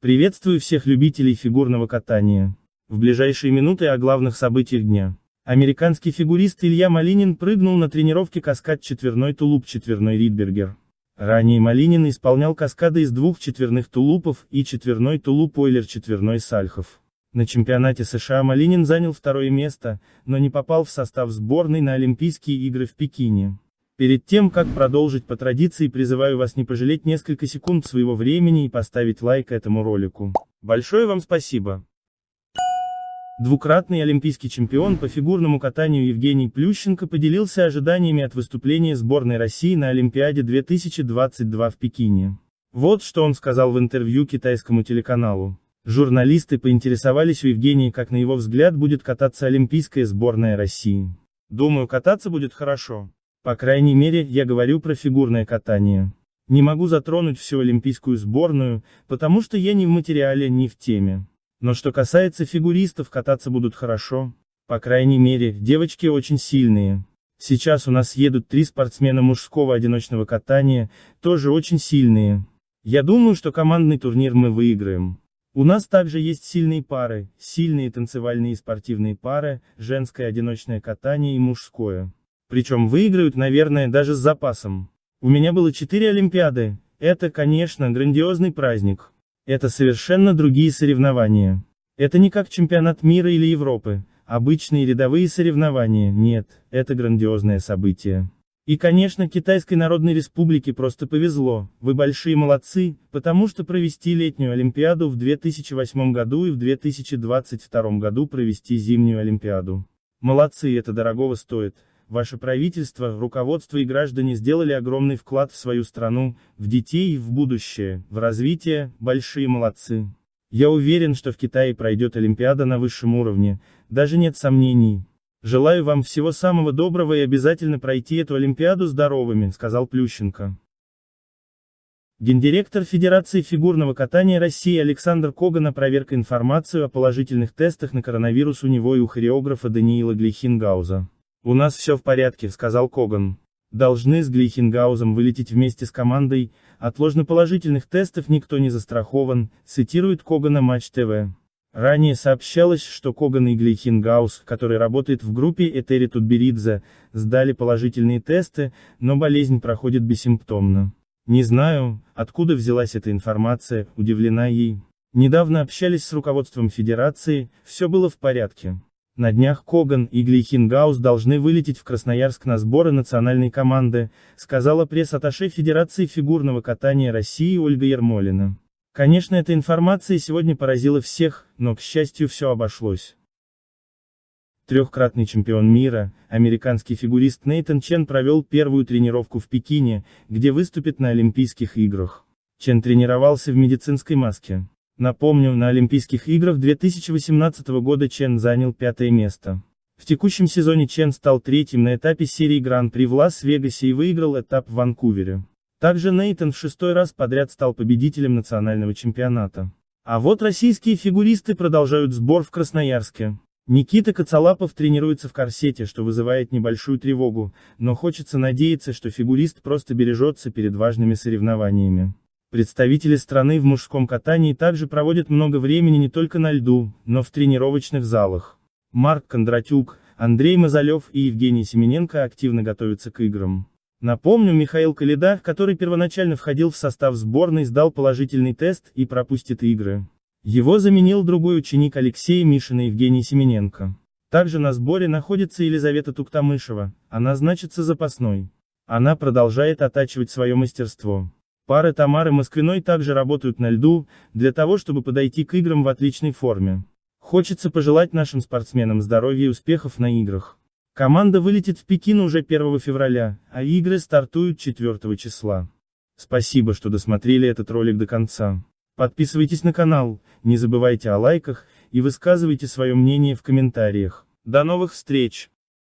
Приветствую всех любителей фигурного катания. В ближайшие минуты о главных событиях дня. Американский фигурист Илья Малинин прыгнул на тренировке каскад четверной тулуп четверной Ридбергер. Ранее Малинин исполнял каскады из двух четверных тулупов и четверной тулуп Ойлер четверной Сальхов. На чемпионате США Малинин занял второе место, но не попал в состав сборной на Олимпийские игры в Пекине. Перед тем, как продолжить по традиции, призываю вас не пожалеть несколько секунд своего времени и поставить лайк этому ролику. Большое вам спасибо! Двукратный олимпийский чемпион по фигурному катанию Евгений Плющенко поделился ожиданиями от выступления сборной России на Олимпиаде 2022 в Пекине. Вот что он сказал в интервью китайскому телеканалу. Журналисты поинтересовались у Евгения, как на его взгляд будет кататься олимпийская сборная России. Думаю, кататься будет хорошо. По крайней мере, я говорю про фигурное катание. Не могу затронуть всю олимпийскую сборную, потому что я ни в материале, ни в теме. Но что касается фигуристов, кататься будут хорошо. По крайней мере, девочки очень сильные. Сейчас у нас едут три спортсмена мужского одиночного катания, тоже очень сильные. Я думаю, что командный турнир мы выиграем. У нас также есть сильные пары, сильные танцевальные и спортивные пары, женское одиночное катание и мужское. Причем выиграют, наверное, даже с запасом. У меня было четыре Олимпиады. Это, конечно, грандиозный праздник. Это совершенно другие соревнования. Это не как чемпионат мира или Европы. Обычные рядовые соревнования, нет, это грандиозное событие. И конечно Китайской Народной Республике просто повезло, вы большие молодцы, потому что провести летнюю Олимпиаду в 2008 году и в 2022 году провести зимнюю Олимпиаду. Молодцы, это дорогого стоит, Ваше правительство, руководство и граждане сделали огромный вклад в свою страну, в детей и в будущее, в развитие, большие молодцы. Я уверен, что в Китае пройдет Олимпиада на высшем уровне, даже нет сомнений. Желаю вам всего самого доброго и обязательно пройти эту Олимпиаду здоровыми, сказал Плющенко. Гендиректор Федерации фигурного катания России Александр Коган опроверг информацию о положительных тестах на коронавирус у него и у хореографа Даниила Глихингауза. «У нас все в порядке», — сказал Коган. «Должны с Глихенгаузом вылететь вместе с командой, от ложноположительных тестов никто не застрахован», — цитирует Когана Матч ТВ. Ранее сообщалось, что Коган и Глихенгаус, который работает в группе Этери Тутберидзе, сдали положительные тесты, но болезнь проходит бессимптомно. Не знаю, откуда взялась эта информация, удивлена ей. Недавно общались с руководством Федерации, все было в порядке. На днях Коган и Глейхенгаус должны вылететь в Красноярск на сборы национальной команды, сказала пресс-атташе Федерации фигурного катания России Ольга Ермолина. Конечно, эта информация сегодня поразила всех, но, к счастью, все обошлось. Трехкратный чемпион мира, американский фигурист Нейтан Чен провел первую тренировку в Пекине, где выступит на Олимпийских играх. Чен тренировался в медицинской маске. Напомним, на Олимпийских играх 2018 года Чен занял пятое место. В текущем сезоне Чен стал третьим на этапе серии Гран-при в Лас-Вегасе и выиграл этап в Ванкувере. Также Нейтон в шестой раз подряд стал победителем национального чемпионата. А вот российские фигуристы продолжают сбор в Красноярске. Никита Коцалапов тренируется в корсете, что вызывает небольшую тревогу, но хочется надеяться, что фигурист просто бережется перед важными соревнованиями. Представители страны в мужском катании также проводят много времени не только на льду, но в тренировочных залах. Марк Кондратюк, Андрей Мазалев и Евгений Семененко активно готовятся к играм. Напомню, Михаил Калида, который первоначально входил в состав сборной, сдал положительный тест и пропустит игры. Его заменил другой ученик Алексея Мишина Евгений Семененко. Также на сборе находится Елизавета Туктамышева, она значится запасной. Она продолжает оттачивать свое мастерство. Пары Тамары Москвиной также работают на льду, для того чтобы подойти к играм в отличной форме. Хочется пожелать нашим спортсменам здоровья и успехов на играх. Команда вылетит в Пекин уже 1 февраля, а игры стартуют 4 числа. Спасибо, что досмотрели этот ролик до конца. Подписывайтесь на канал, не забывайте о лайках, и высказывайте свое мнение в комментариях. До новых встреч!